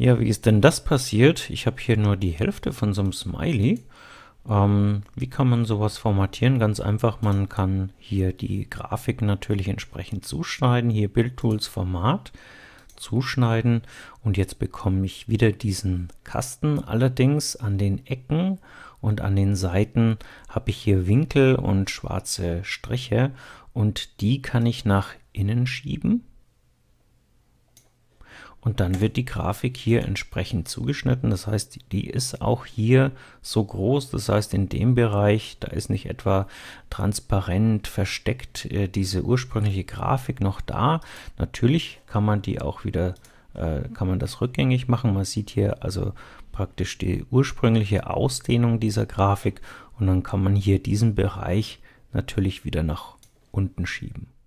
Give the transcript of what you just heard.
Ja, wie ist denn das passiert? Ich habe hier nur die Hälfte von so einem Smiley. Ähm, wie kann man sowas formatieren? Ganz einfach, man kann hier die Grafik natürlich entsprechend zuschneiden. Hier Bildtools Format zuschneiden und jetzt bekomme ich wieder diesen Kasten. Allerdings an den Ecken und an den Seiten habe ich hier Winkel und schwarze Striche und die kann ich nach innen schieben und dann wird die Grafik hier entsprechend zugeschnitten. Das heißt, die ist auch hier so groß. Das heißt, in dem Bereich, da ist nicht etwa transparent versteckt äh, diese ursprüngliche Grafik noch da. Natürlich kann man die auch wieder, äh, kann man das rückgängig machen. Man sieht hier also praktisch die ursprüngliche Ausdehnung dieser Grafik und dann kann man hier diesen Bereich natürlich wieder nach unten schieben.